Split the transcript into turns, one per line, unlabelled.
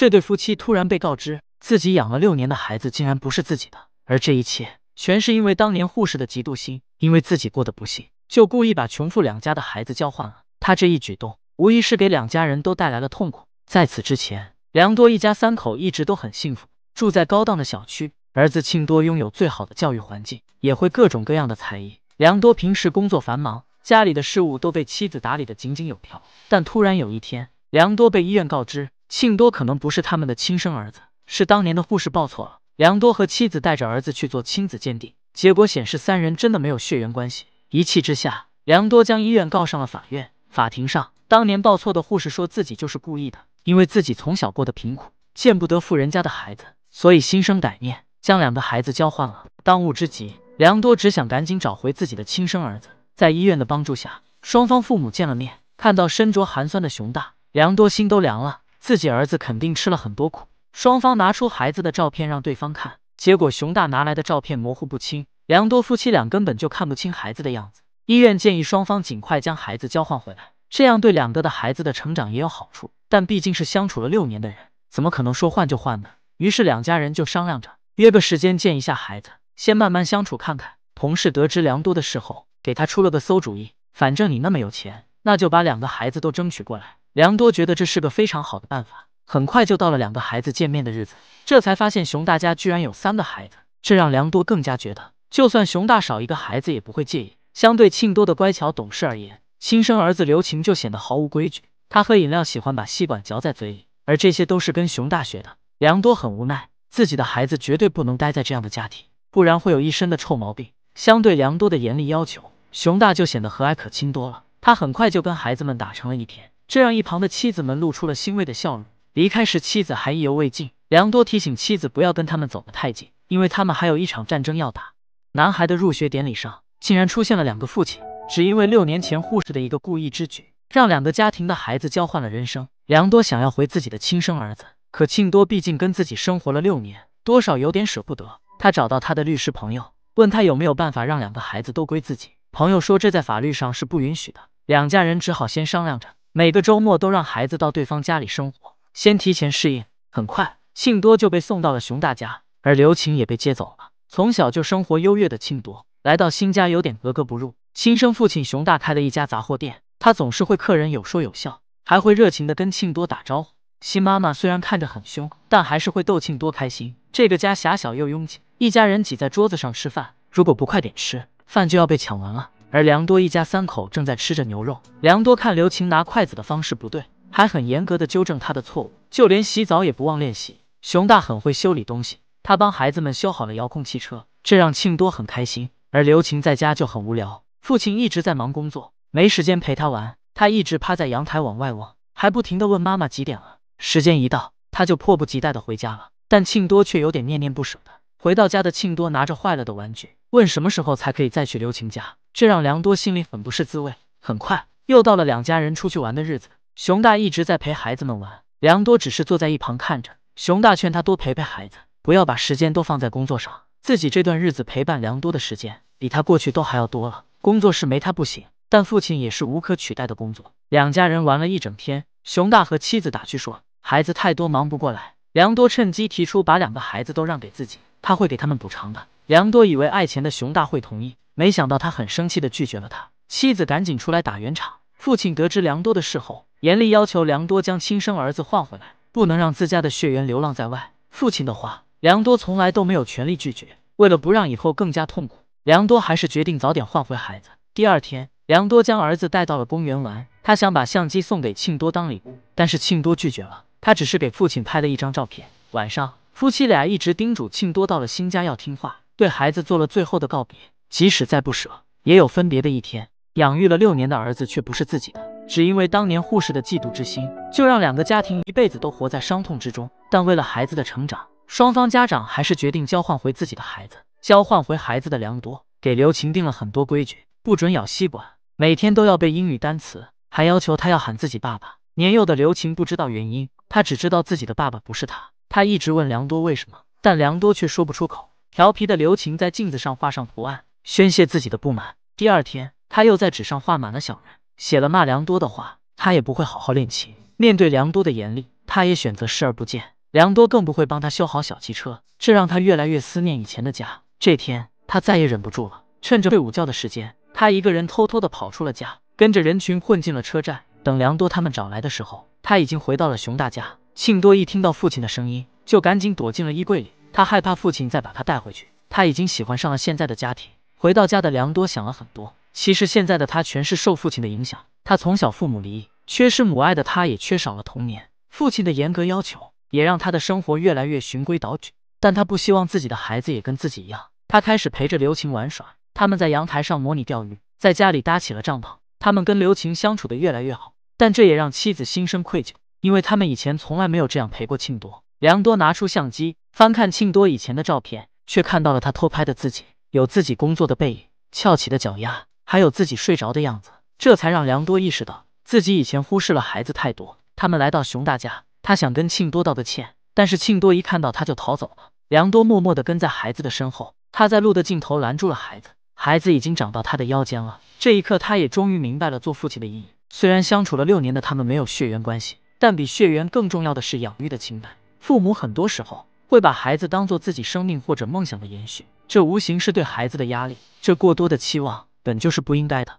这对夫妻突然被告知，自己养了六年的孩子竟然不是自己的，而这一切全是因为当年护士的嫉妒心，因为自己过得不幸，就故意把穷富两家的孩子交换了。他这一举动无疑是给两家人都带来了痛苦。在此之前，良多一家三口一直都很幸福，住在高档的小区，儿子庆多拥有最好的教育环境，也会各种各样的才艺。良多平时工作繁忙，家里的事务都被妻子打理的井井有条。但突然有一天，良多被医院告知。庆多可能不是他们的亲生儿子，是当年的护士报错了。良多和妻子带着儿子去做亲子鉴定，结果显示三人真的没有血缘关系。一气之下，良多将医院告上了法院。法庭上，当年报错的护士说自己就是故意的，因为自己从小过得贫苦，见不得富人家的孩子，所以心生歹念，将两个孩子交换了。当务之急，良多只想赶紧找回自己的亲生儿子。在医院的帮助下，双方父母见了面，看到身着寒酸的熊大，良多心都凉了。自己儿子肯定吃了很多苦，双方拿出孩子的照片让对方看，结果熊大拿来的照片模糊不清，梁多夫妻俩根本就看不清孩子的样子。医院建议双方尽快将孩子交换回来，这样对两个的孩子的成长也有好处。但毕竟是相处了六年的人，怎么可能说换就换呢？于是两家人就商量着约个时间见一下孩子，先慢慢相处看看。同事得知梁多的事后，给他出了个馊主意：反正你那么有钱，那就把两个孩子都争取过来。梁多觉得这是个非常好的办法，很快就到了两个孩子见面的日子，这才发现熊大家居然有三个孩子，这让梁多更加觉得，就算熊大少一个孩子也不会介意。相对庆多的乖巧懂事而言，亲生儿子刘晴就显得毫无规矩。他喝饮料喜欢把吸管嚼在嘴里，而这些都是跟熊大学的。梁多很无奈，自己的孩子绝对不能待在这样的家庭，不然会有一身的臭毛病。相对梁多的严厉要求，熊大就显得和蔼可亲多了。他很快就跟孩子们打成了一片。这让一旁的妻子们露出了欣慰的笑容。离开时，妻子还意犹未尽。良多提醒妻子不要跟他们走得太近，因为他们还有一场战争要打。男孩的入学典礼上竟然出现了两个父亲，只因为六年前护士的一个故意之举，让两个家庭的孩子交换了人生。良多想要回自己的亲生儿子，可庆多毕竟跟自己生活了六年，多少有点舍不得。他找到他的律师朋友，问他有没有办法让两个孩子都归自己。朋友说这在法律上是不允许的，两家人只好先商量着。每个周末都让孩子到对方家里生活，先提前适应。很快，庆多就被送到了熊大家，而刘晴也被接走了。从小就生活优越的庆多来到新家有点格格不入。亲生父亲熊大开了一家杂货店，他总是会客人有说有笑，还会热情的跟庆多打招呼。新妈妈虽然看着很凶，但还是会逗庆多开心。这个家狭小又拥挤，一家人挤在桌子上吃饭，如果不快点吃，饭就要被抢完了。而梁多一家三口正在吃着牛肉，梁多看刘晴拿筷子的方式不对，还很严格的纠正他的错误，就连洗澡也不忘练习。熊大很会修理东西，他帮孩子们修好了遥控汽车，这让庆多很开心。而刘晴在家就很无聊，父亲一直在忙工作，没时间陪他玩，他一直趴在阳台往外望，还不停的问妈妈几点了。时间一到，他就迫不及待的回家了，但庆多却有点念念不舍的。回到家的庆多拿着坏了的玩具，问什么时候才可以再去刘晴家。这让梁多心里很不是滋味。很快又到了两家人出去玩的日子，熊大一直在陪孩子们玩，梁多只是坐在一旁看着。熊大劝他多陪陪孩子，不要把时间都放在工作上。自己这段日子陪伴梁多的时间，比他过去都还要多了。工作是没他不行，但父亲也是无可取代的工作。两家人玩了一整天，熊大和妻子打趣说孩子太多忙不过来。梁多趁机提出把两个孩子都让给自己，他会给他们补偿的。梁多以为爱钱的熊大会同意。没想到他很生气的拒绝了他妻子，赶紧出来打圆场。父亲得知良多的事后，严厉要求良多将亲生儿子换回来，不能让自家的血缘流浪在外。父亲的话，良多从来都没有权利拒绝。为了不让以后更加痛苦，良多还是决定早点换回孩子。第二天，良多将儿子带到了公园玩，他想把相机送给庆多当礼物，但是庆多拒绝了，他只是给父亲拍了一张照片。晚上，夫妻俩一直叮嘱庆多到了新家要听话，对孩子做了最后的告别。即使再不舍，也有分别的一天。养育了六年的儿子却不是自己的，只因为当年护士的嫉妒之心，就让两个家庭一辈子都活在伤痛之中。但为了孩子的成长，双方家长还是决定交换回自己的孩子，交换回孩子的梁多，给刘晴定了很多规矩，不准咬吸管，每天都要背英语单词，还要求他要喊自己爸爸。年幼的刘晴不知道原因，他只知道自己的爸爸不是他，他一直问梁多为什么，但梁多却说不出口。调皮的刘晴在镜子上画上图案。宣泄自己的不满。第二天，他又在纸上画满了小人，写了骂良多的话。他也不会好好练琴。面对良多的严厉，他也选择视而不见。良多更不会帮他修好小汽车，这让他越来越思念以前的家。这天，他再也忍不住了。趁着睡午觉的时间，他一个人偷偷的跑出了家，跟着人群混进了车站。等良多他们找来的时候，他已经回到了熊大家。庆多一听到父亲的声音，就赶紧躲进了衣柜里。他害怕父亲再把他带回去。他已经喜欢上了现在的家庭。回到家的良多想了很多。其实现在的他全是受父亲的影响。他从小父母离异，缺失母爱的他，也缺少了童年。父亲的严格要求也让他的生活越来越循规蹈矩。但他不希望自己的孩子也跟自己一样。他开始陪着刘晴玩耍。他们在阳台上模拟钓鱼，在家里搭起了帐篷。他们跟刘晴相处的越来越好。但这也让妻子心生愧疚，因为他们以前从来没有这样陪过庆多。良多拿出相机，翻看庆多以前的照片，却看到了他偷拍的自己。有自己工作的背影，翘起的脚丫，还有自己睡着的样子，这才让梁多意识到自己以前忽视了孩子太多。他们来到熊大家，他想跟庆多道个歉，但是庆多一看到他就逃走了。梁多默默的跟在孩子的身后，他在路的尽头拦住了孩子，孩子已经长到他的腰间了。这一刻，他也终于明白了做父亲的意义。虽然相处了六年的他们没有血缘关系，但比血缘更重要的是养育的情感。父母很多时候会把孩子当做自己生命或者梦想的延续。这无形是对孩子的压力，这过多的期望本就是不应该的。